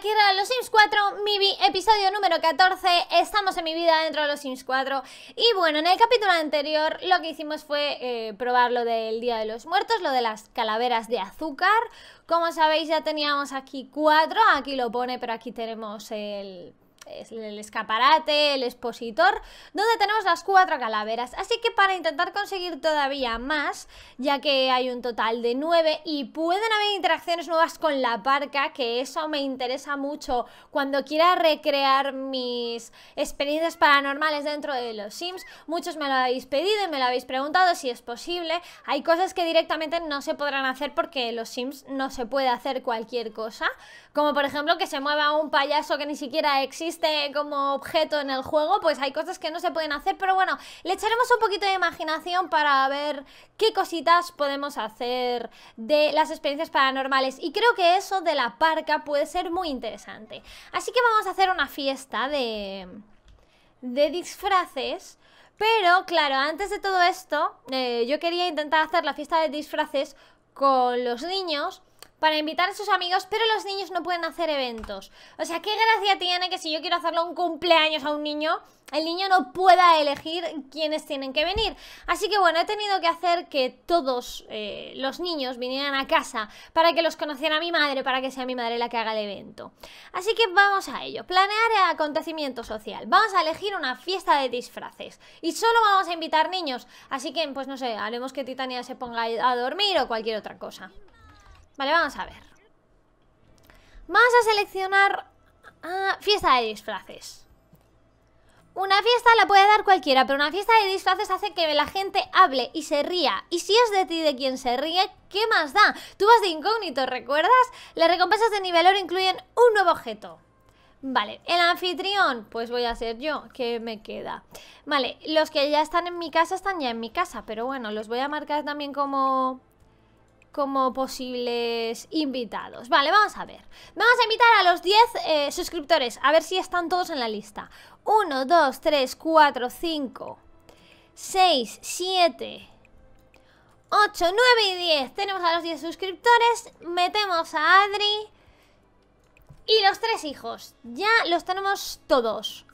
aquí era Los Sims 4, mi episodio número 14, estamos en mi vida dentro de Los Sims 4 Y bueno, en el capítulo anterior lo que hicimos fue eh, probar lo del Día de los Muertos, lo de las calaveras de azúcar Como sabéis ya teníamos aquí 4, aquí lo pone pero aquí tenemos el, el escaparate, el expositor, donde tenemos las cuatro calaveras. Así que para intentar conseguir todavía más, ya que hay un total de nueve y pueden haber interacciones nuevas con la parca, que eso me interesa mucho cuando quiera recrear mis experiencias paranormales dentro de los Sims. Muchos me lo habéis pedido y me lo habéis preguntado si es posible. Hay cosas que directamente no se podrán hacer porque los Sims no se puede hacer cualquier cosa, como por ejemplo que se mueva un payaso que ni siquiera existe como objeto en el juego, pues hay cosas que no se pueden hacer, pero bueno, le echaremos un poquito de imaginación para ver qué cositas podemos hacer de las experiencias paranormales y creo que eso de la parca puede ser muy interesante. Así que vamos a hacer una fiesta de... de disfraces pero claro, antes de todo esto, eh, yo quería intentar hacer la fiesta de disfraces con los niños para invitar a sus amigos, pero los niños no pueden hacer eventos. O sea, qué gracia tiene que si yo quiero hacerle un cumpleaños a un niño, el niño no pueda elegir quiénes tienen que venir. Así que bueno, he tenido que hacer que todos eh, los niños vinieran a casa para que los conociera mi madre, para que sea mi madre la que haga el evento. Así que vamos a ello. Planear el acontecimiento social. Vamos a elegir una fiesta de disfraces. Y solo vamos a invitar niños. Así que, pues no sé, haremos que Titania se ponga a dormir o cualquier otra cosa. Vale, vamos a ver. Vamos a seleccionar... Ah, fiesta de disfraces. Una fiesta la puede dar cualquiera, pero una fiesta de disfraces hace que la gente hable y se ría. Y si es de ti de quien se ríe, ¿qué más da? Tú vas de incógnito, ¿recuerdas? Las recompensas de nivel oro incluyen un nuevo objeto. Vale, el anfitrión, pues voy a ser yo, que me queda. Vale, los que ya están en mi casa están ya en mi casa, pero bueno, los voy a marcar también como como posibles invitados. Vale, vamos a ver. Vamos a invitar a los 10 eh, suscriptores, a ver si están todos en la lista. 1, 2, 3, 4, 5, 6, 7, 8, 9 y 10. Tenemos a los 10 suscriptores, metemos a Adri y los tres hijos. Ya los tenemos todos.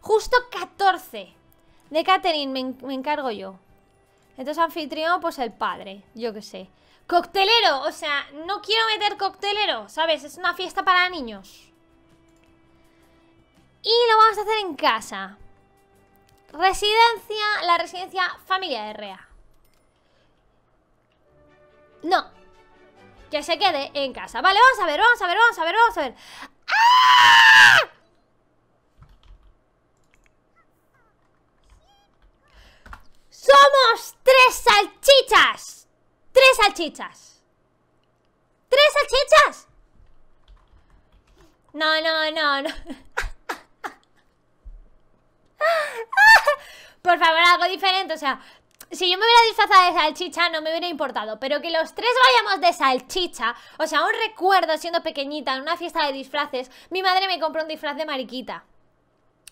Justo 14. De Catherine me, encargo yo. Entonces anfitrión, pues el padre, yo que sé. Coctelero, o sea, no quiero meter coctelero, ¿sabes? Es una fiesta para niños. Y lo vamos a hacer en casa. Residencia, la residencia familia de Rea. No. Que se quede en casa. Vale, vamos a ver, vamos a ver, vamos a ver, vamos a ver. ¡Ah! salchichas. ¡Tres salchichas! No, no, no, no. Por favor, algo diferente. O sea, si yo me hubiera disfrazado de salchicha no me hubiera importado, pero que los tres vayamos de salchicha, o sea, un recuerdo siendo pequeñita en una fiesta de disfraces, mi madre me compró un disfraz de mariquita.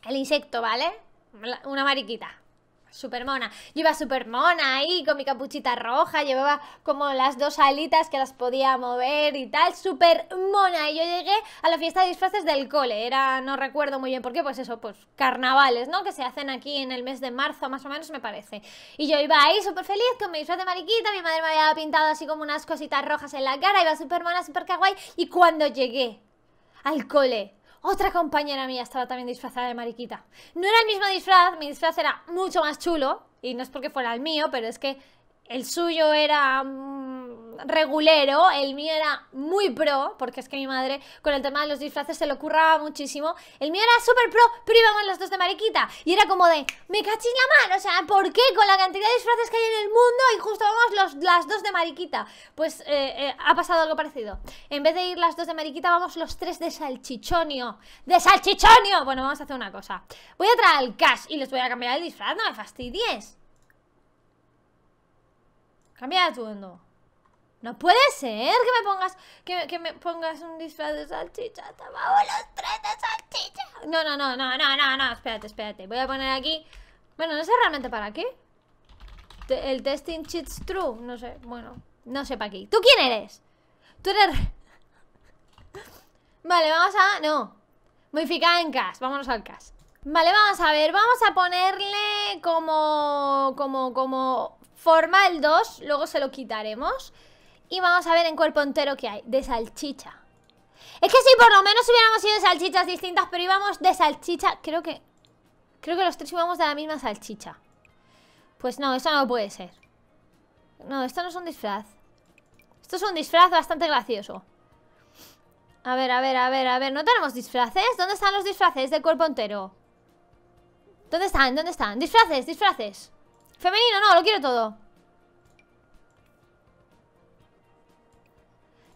El insecto, ¿vale? Una mariquita mona, Yo iba mona ahí con mi capuchita roja, llevaba como las dos alitas que las podía mover y tal, mona Y yo llegué a la fiesta de disfraces del cole, era, no recuerdo muy bien por qué, pues eso, pues carnavales, ¿no? Que se hacen aquí en el mes de marzo más o menos, me parece. Y yo iba ahí súper feliz con mi disfraz de mariquita, mi madre me había pintado así como unas cositas rojas en la cara, iba mona, súper kawaii. Y cuando llegué al cole, otra compañera mía estaba también disfrazada de mariquita. No era el mismo disfraz, mi disfraz era mucho más chulo, y no es porque fuera el mío, pero es que el suyo era mm, regulero, el mío era muy pro, porque es que mi madre con el tema de los disfraces se le curraba muchísimo. El mío era súper pro, pero íbamos las dos de mariquita. Y era como de, me cachis la mano, o sea, ¿por qué con la cantidad de disfraces que hay en el mundo y justo vamos los, las dos de mariquita? Pues eh, eh, ha pasado algo parecido. En vez de ir las dos de mariquita, vamos los tres de salchichonio. ¡De salchichonio! Bueno, vamos a hacer una cosa. Voy a traer al cash y les voy a cambiar el disfraz, no me fastidies. Cambia de atuendo. No puede ser que me pongas que, me pongas un disfraz de salchicha. Tomamos los tres de salchicha. No, no, no, no, no, no, no. Espérate, espérate. Voy a poner aquí. Bueno, no sé realmente para qué. el testing cheats true. No sé. Bueno, no sé para qué. ¿Tú quién eres? Tú eres. vale, vamos a. No. Modificada en cas. Vámonos al cas. Vale, vamos a ver. Vamos a ponerle como. Como. Como. Forma el 2. Luego se lo quitaremos. Y vamos a ver en cuerpo entero qué hay. De salchicha. Es que si por lo menos hubiéramos ido de salchichas distintas, pero íbamos de salchicha. Creo que. Creo que los tres íbamos de la misma salchicha. Pues no, eso no puede ser. No, esto no es un disfraz. Esto es un disfraz bastante gracioso. A ver, a ver, a ver, a ver. ¿No tenemos disfraces? ¿Dónde están los disfraces de cuerpo entero? ¿Dónde están? ¿Dónde están? Disfraces, disfraces. Femenino, no, lo quiero todo.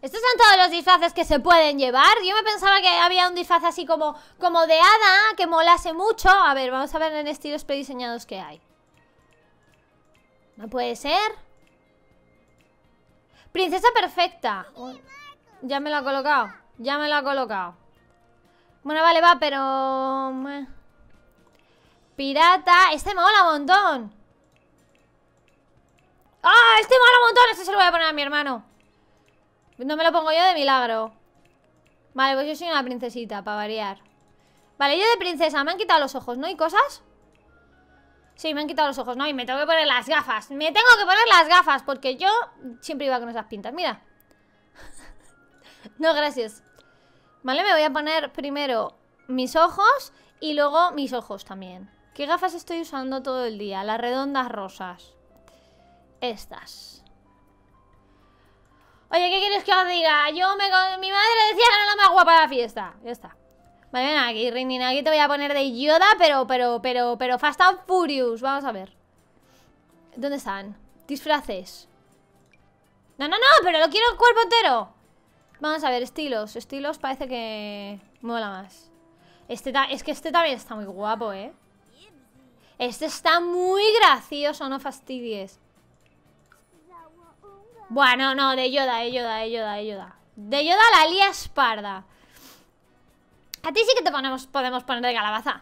Estos son todos los disfraces que se pueden llevar. Yo me pensaba que había un disfraz así como, como de hada, que molase mucho. A ver, vamos a ver en estilos prediseñados que hay. No puede ser. Princesa perfecta. ya me lo ha colocado. Ya me lo ha colocado. Bueno, vale, va, pero... Pirata. Este mola un montón. ¡Ah! este mola un montón. Este se lo voy a poner a mi hermano. No me lo pongo yo de milagro. Vale, pues yo soy una princesita, para variar. Vale, yo de princesa. Me han quitado los ojos, ¿no? ¿Y cosas? Sí, me han quitado los ojos, ¿no? Y me tengo que poner las gafas. Me tengo que poner las gafas, porque yo siempre iba con esas pintas. Mira. no, gracias. Vale, me voy a poner primero mis ojos y luego mis ojos también. ¿Qué gafas estoy usando todo el día? Las redondas rosas. Estas. Oye, ¿qué quieres que os diga? Yo me... Mi madre decía que era la más guapa de la fiesta. Ya está. Vale, ven aquí, Rinin. Aquí te voy a poner de Yoda, pero, pero, pero, pero Fast and Furious. Vamos a ver. ¿Dónde están? Disfraces. No, no, no, pero lo quiero el cuerpo entero. Vamos a ver, estilos. Estilos parece que mola más. Este es que este también está muy guapo, ¿eh? Este está muy gracioso, no fastidies. Bueno, no, de Yoda, de Yoda, de Yoda, de Yoda. De Yoda la lía esparda. A ti sí que te ponemos, podemos poner de calabaza.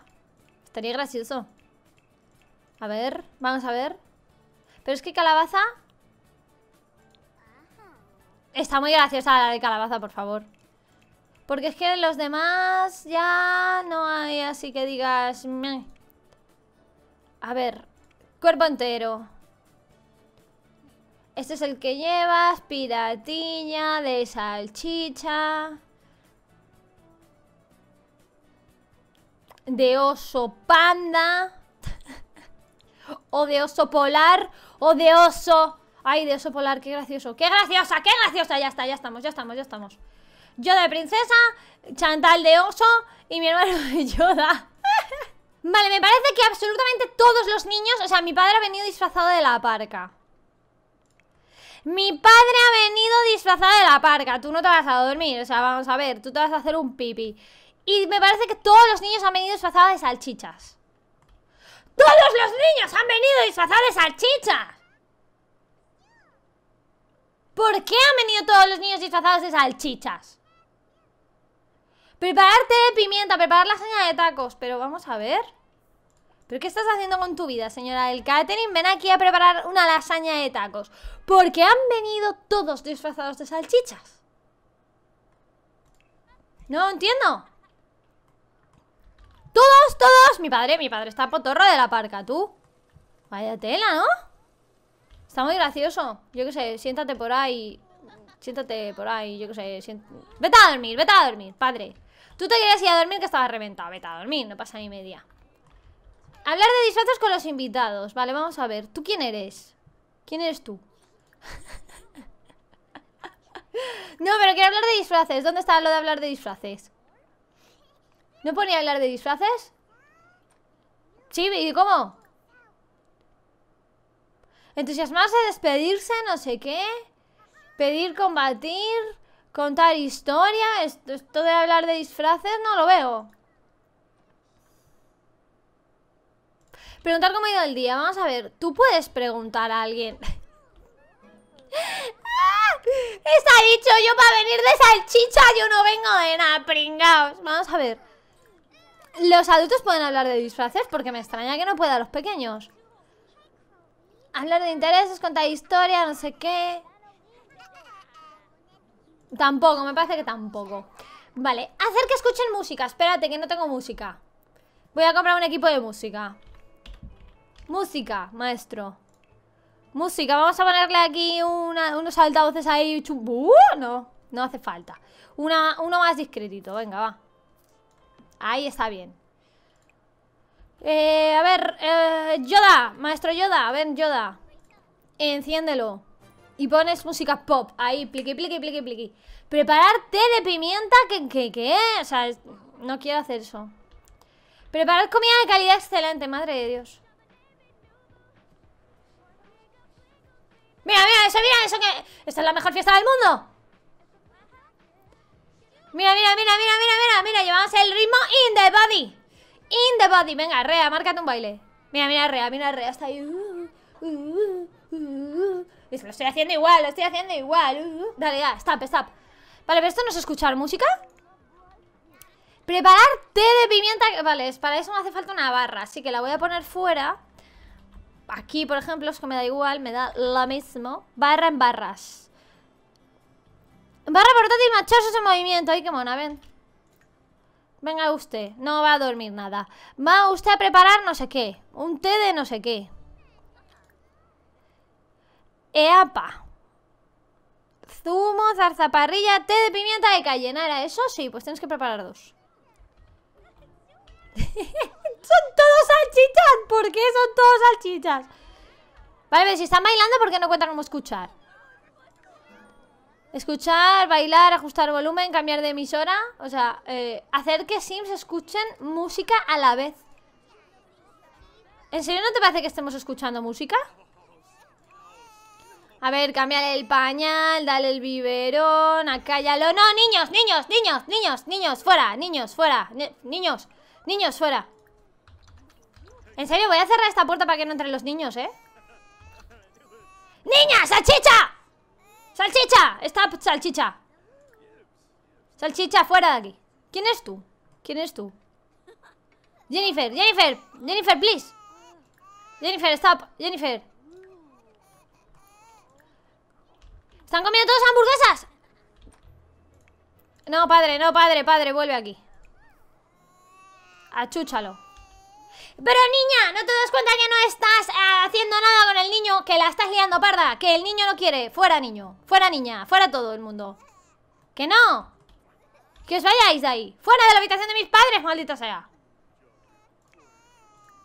Estaría gracioso. A ver, vamos a ver. Pero es que calabaza... Está muy graciosa la de calabaza, por favor. Porque es que los demás ya no hay así que digas... A ver, cuerpo entero. Este es el que llevas, piratilla, de salchicha. De oso panda. o de oso polar. O de oso... Ay, de oso polar, qué gracioso. ¡Qué graciosa! ¡Qué graciosa! Ya está, ya estamos, ya estamos, ya estamos. Yo de princesa, Chantal de oso y mi hermano de Yoda. vale, me parece que absolutamente todos los niños... O sea, mi padre ha venido disfrazado de la parca. Mi padre ha venido disfrazado de la parca. Tú no te vas a dormir. O sea, vamos a ver, tú te vas a hacer un pipi. Y me parece que todos los niños han venido disfrazados de salchichas. ¡Todos los niños han venido disfrazados de salchichas! ¿Por qué han venido todos los niños disfrazados de salchichas? Prepararte de pimienta, preparar la señal de tacos. Pero vamos a ver... ¿Pero qué estás haciendo con tu vida, señora del catering? Ven aquí a preparar una lasaña de tacos. Porque han venido todos disfrazados de salchichas. No entiendo. Todos, todos. Mi padre, mi padre está potorro de la parca, tú. Vaya tela, ¿no? Está muy gracioso. Yo qué sé, siéntate por ahí. Siéntate por ahí, yo qué sé. Vete a dormir, vete a dormir, padre. Tú te querías ir a dormir que estabas reventado. Vete a dormir, no pasa ni media. Hablar de disfraces con los invitados. Vale, vamos a ver. ¿Tú quién eres? ¿Quién eres tú? no, pero quiero hablar de disfraces. ¿Dónde está lo de hablar de disfraces? ¿No ponía hablar de disfraces? Sí, ¿y cómo? Entusiasmarse, despedirse, no sé qué. Pedir, combatir, contar historia. Esto, esto de hablar de disfraces no lo veo. Preguntar cómo ha ido el día. Vamos a ver, tú puedes preguntar a alguien. ¡Ah! Está dicho, yo para venir de salchicha yo no vengo de nada, pringaos. Vamos a ver. Los adultos pueden hablar de disfraces porque me extraña que no pueda los pequeños. Hablar de intereses, contar historias, no sé qué. Tampoco, me parece que tampoco. Vale, hacer que escuchen música. Espérate, que no tengo música. Voy a comprar un equipo de música. Música, maestro. Música, vamos a ponerle aquí una, unos altavoces ahí ¡uh! no, no hace falta. Una, uno más discretito, venga, va. Ahí está bien. Eh, a ver, eh, Yoda, maestro Yoda, ven Yoda. Enciéndelo. Y pones música pop, ahí, pliqui, pliqui, pliqui, pliqui. Preparar té de pimienta, que, que, o sea, no quiero hacer eso. Preparar comida de calidad excelente, madre de Dios. Mira, mira eso, mira eso que... Esta es la mejor fiesta del mundo. Mira, mira, mira, mira, mira, mira, mira. Llevamos el ritmo in the body. In the body. Venga, Rea, márcate un baile. Mira, mira, Rea, mira, Rea. Está ahí. Uh, uh, uh, lo estoy haciendo igual, lo estoy haciendo igual. Dale, ya, stop, stop. Vale, pero esto no es escuchar música. Preparar té de pimienta... Vale, para eso me hace falta una barra, así que la voy a poner fuera. Aquí, por ejemplo, es que me da igual, me da lo mismo. Barra en barras. Barra y machoso en movimiento. Ay, qué mona, ven. Venga usted, no va a dormir nada. Va usted a preparar no sé qué. Un té de no sé qué. Eapa. Zumo, zarzaparrilla, té de pimienta de Cayena, eso sí, pues tienes que preparar dos. son todos salchichas. ¿Por qué son todos salchichas? Vale, ver si están bailando, ¿por qué no cuentan cómo escuchar? Escuchar, bailar, ajustar volumen, cambiar de emisora. O sea, eh, hacer que Sims escuchen música a la vez. ¿En serio no te parece que estemos escuchando música? A ver, cambiar el pañal, dale el biberón, acállalo. No, niños, niños, niños, niños, niños, fuera, niños, fuera, niños, niños, fuera. En serio, voy a cerrar esta puerta para que no entren los niños, ¿eh? ¡Niña! ¡Salchicha! ¡Salchicha! Está salchicha Salchicha, fuera de aquí ¿Quién es tú? ¿Quién es tú? Jennifer, Jennifer Jennifer, please Jennifer, stop Jennifer ¿Están comiendo todos hamburguesas? No, padre, no, padre, padre Vuelve aquí Achúchalo pero niña, ¿no te das cuenta que no estás eh, haciendo nada con el niño? Que la estás liando, parda. Que el niño no quiere. Fuera niño. Fuera niña. Fuera todo el mundo. Que no. Que os vayáis de ahí. Fuera de la habitación de mis padres, maldita sea.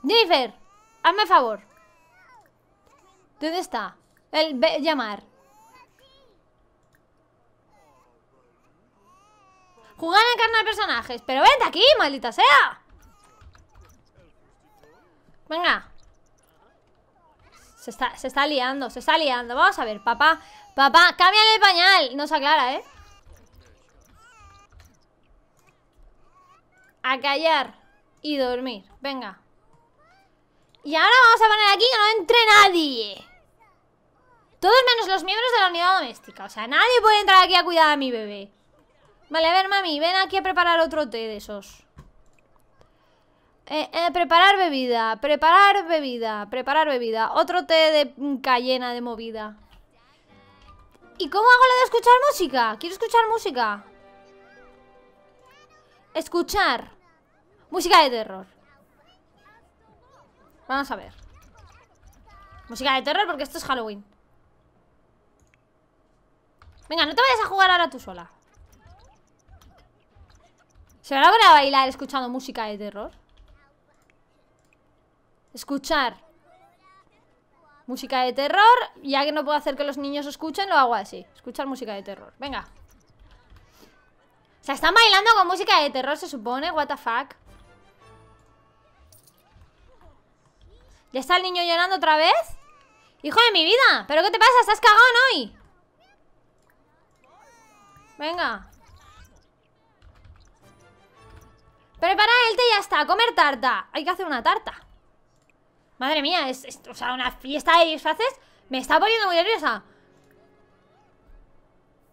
Jennifer, hazme favor. ¿Dónde está? El llamar. Jugar a encarnar personajes. Pero vente aquí, maldita sea. Venga. Se está, liando, se está liando. Vamos a ver, papá. Papá, cámbiale el pañal. se aclara, ¿eh? A callar y dormir. Venga. Y ahora vamos a poner aquí que no entre nadie. Todos menos los miembros de la unidad doméstica. O sea, nadie puede entrar aquí a cuidar a mi bebé. Vale, a ver, mami, ven aquí a preparar otro té de esos. Eh, eh, preparar bebida, preparar bebida, preparar bebida. Otro té de cayena de movida. ¿Y cómo hago lo de escuchar música? Quiero escuchar música. Escuchar. Música de terror. Vamos a ver. Música de terror porque esto es Halloween. Venga, no te vayas a jugar ahora tú sola. ¿Se van a bailar escuchando música de terror? Escuchar. Música de terror. Ya que no puedo hacer que los niños escuchen, lo hago así. Escuchar música de terror. Venga. O sea, están bailando con música de terror, se supone. What the fuck. ¿Ya está el niño llorando otra vez? ¡Hijo de mi vida! ¿Pero qué te pasa? ¿Estás cagón hoy? Venga. Prepara el té y ya está. Comer tarta. Hay que hacer una tarta. Madre mía, es, o sea, una fiesta de disfraces me está poniendo muy nerviosa.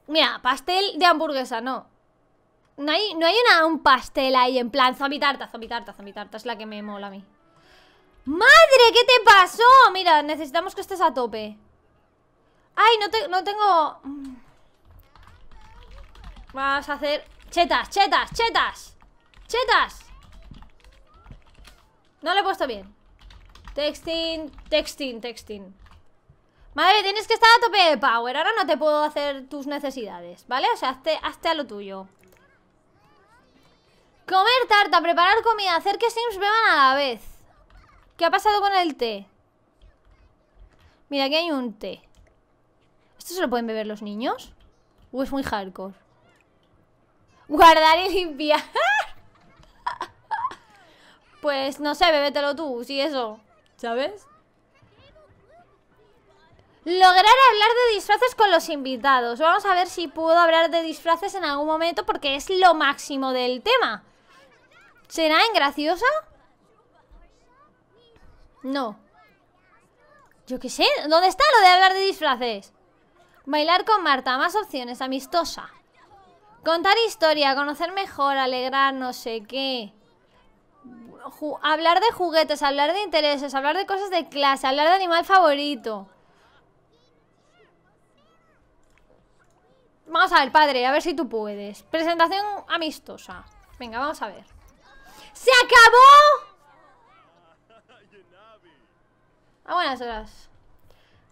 Mira, pastel de hamburguesa, no. No hay, no un pastel ahí en plan zombie tarta, zombie tarta, zombie tarta. Es la que me mola a mí. ¡Madre! ¿Qué te pasó? Mira, necesitamos que estés a tope. ¡Ay, no, no tengo...! Mm. Vamos a hacer... ¡Chetas, chetas, chetas! ¡Chetas! No lo he puesto bien. Texting, texting, texting Madre, tienes que estar a tope de power Ahora no te puedo hacer tus necesidades, ¿vale? O sea, hazte, a lo tuyo Comer tarta, preparar comida, hacer que Sims beban a la vez ¿Qué ha pasado con el té? Mira, aquí hay un té ¿Esto se lo pueden beber los niños? ¿O es muy hardcore? Guardar y limpiar Pues no sé, bébetelo tú, si eso ¿Sabes? Lograr hablar de disfraces con los invitados. Vamos a ver si puedo hablar de disfraces en algún momento porque es lo máximo del tema. ¿Será en graciosa? No. Yo qué sé, ¿dónde está lo de hablar de disfraces? Bailar con Marta, más opciones, amistosa. Contar historia, conocer mejor, alegrar, no sé qué hablar de juguetes, hablar de intereses, hablar de cosas de clase, hablar de animal favorito. Vamos a ver, padre, a ver si tú puedes. Presentación amistosa. Venga, vamos a ver. ¡Se acabó! A buenas horas.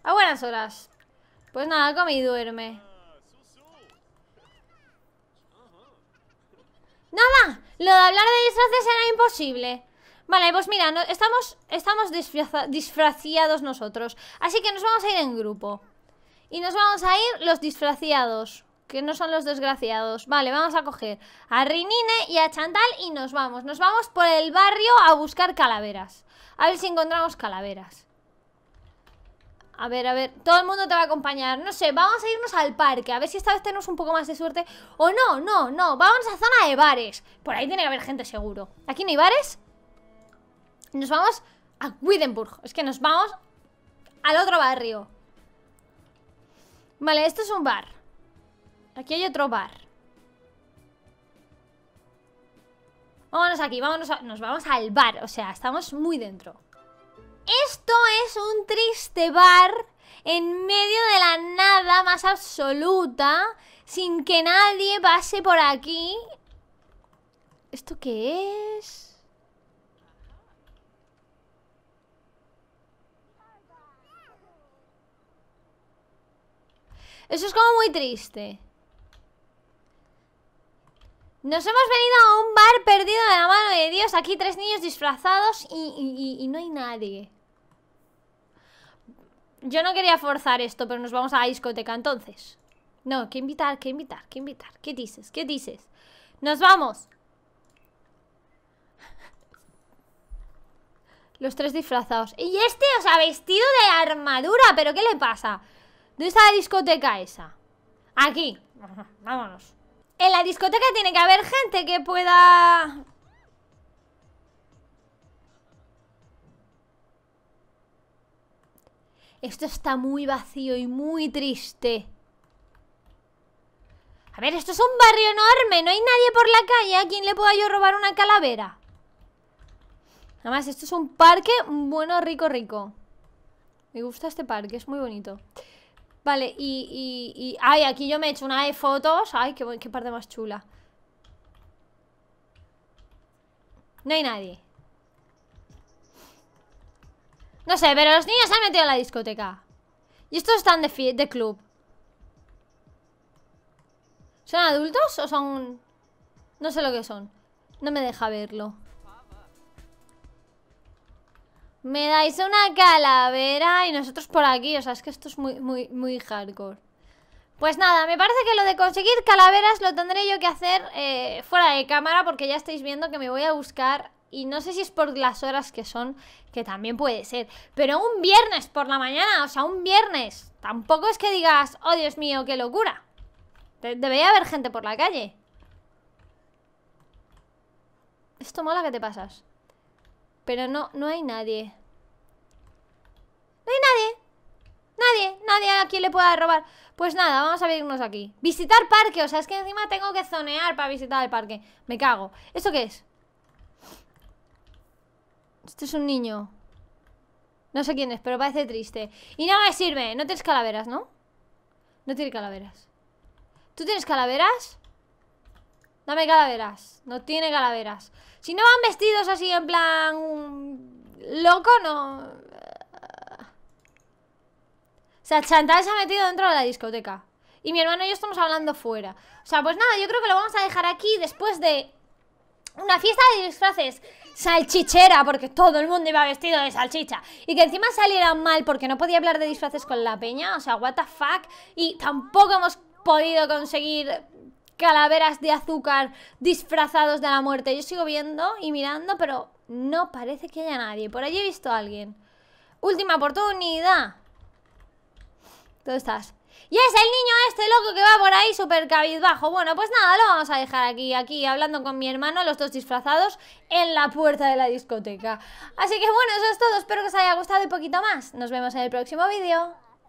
A buenas horas. Pues nada, come y duerme. ¡Nada! Lo de hablar de disfraces era imposible. Vale, pues mira, estamos, estamos disfraciados nosotros. Así que nos vamos a ir en grupo. Y nos vamos a ir los disfraciados. Que no son los desgraciados. Vale, vamos a coger a Rinine y a Chantal y nos vamos. Nos vamos por el barrio a buscar calaveras. A ver si encontramos calaveras. A ver, a ver, todo el mundo te va a acompañar No sé, vamos a irnos al parque A ver si esta vez tenemos un poco más de suerte O no, no, no, vamos a zona de bares Por ahí tiene que haber gente seguro ¿Aquí no hay bares? Nos vamos a Wittenburg Es que nos vamos al otro barrio. Vale, esto es un bar. Aquí hay otro bar. Vámonos aquí, vámonos nos vamos al bar. O sea, estamos muy dentro. Esto es un triste bar en medio de la nada más absoluta, sin que nadie pase por aquí. ¿Esto qué es? Eso es como muy triste. Nos hemos venido a un bar perdido de la mano de Dios. Aquí tres niños disfrazados y, no hay nadie. Yo no quería forzar esto, pero nos vamos a la discoteca entonces. No, que invitar, que invitar, que invitar. ¿Qué dices? ¿Qué dices? ¡Nos vamos! Los tres disfrazados. Y este, os ha vestido de armadura. ¿Pero qué le pasa? ¿Dónde está la discoteca esa? Aquí. Vámonos. En la discoteca tiene que haber gente que pueda... Esto está muy vacío y muy triste. A ver, esto es un barrio enorme. No hay nadie por la calle a quien le pueda yo robar una calavera. Además, esto es un parque bueno, rico, rico. Me gusta este parque, es muy bonito. Vale, y, y, Ay, aquí yo me he hecho una de fotos. Ay, qué, qué parte más chula. No hay nadie. No sé, pero los niños se han metido en la discoteca. Y estos están de club. ¿Son adultos o son...? No sé lo que son. No me deja verlo. Me dais una calavera y nosotros por aquí. O sea, es que esto es muy, muy, muy hardcore. Pues nada, me parece que lo de conseguir calaveras lo tendré yo que hacer eh, fuera de cámara porque ya estáis viendo que me voy a buscar y no sé si es por las horas que son, que también puede ser, pero un viernes por la mañana, o sea, un viernes, tampoco es que digas, oh Dios mío, qué locura. debería haber gente por la calle. Esto mola que te pasas. Pero no, no hay nadie. No hay nadie. Nadie, nadie a quien le pueda robar. Pues nada, vamos a venirnos aquí. Visitar parque, o sea, es que encima tengo que zonear para visitar el parque. Me cago. ¿Esto qué es? Este es un niño. No sé quién es, pero parece triste. Y nada me sirve. No tienes calaveras, ¿no? No tiene calaveras. ¿Tú tienes calaveras? Dame calaveras. No tiene calaveras. Si no van vestidos así en plan... Mm, loco, no... O sea, Chantal se ha metido dentro de la discoteca. Y mi hermano y yo estamos hablando fuera. O sea, pues nada, yo creo que lo vamos a dejar aquí después de una fiesta de disfraces salchichera, porque todo el mundo iba vestido de salchicha. Y que encima saliera mal porque no podía hablar de disfraces con la peña. O sea, what the fuck. Y tampoco hemos podido conseguir calaveras de azúcar disfrazados de la muerte. Yo sigo viendo y mirando, pero no parece que haya nadie. Por allí he visto a alguien. Última oportunidad. ¿Dónde estás? Y es el niño este loco que va por ahí súper cabizbajo. Bueno, pues nada, lo vamos a dejar aquí, aquí hablando con mi hermano, los dos disfrazados, en la puerta de la discoteca. Así que bueno, eso es todo. Espero que os haya gustado y poquito más. Nos vemos en el próximo vídeo.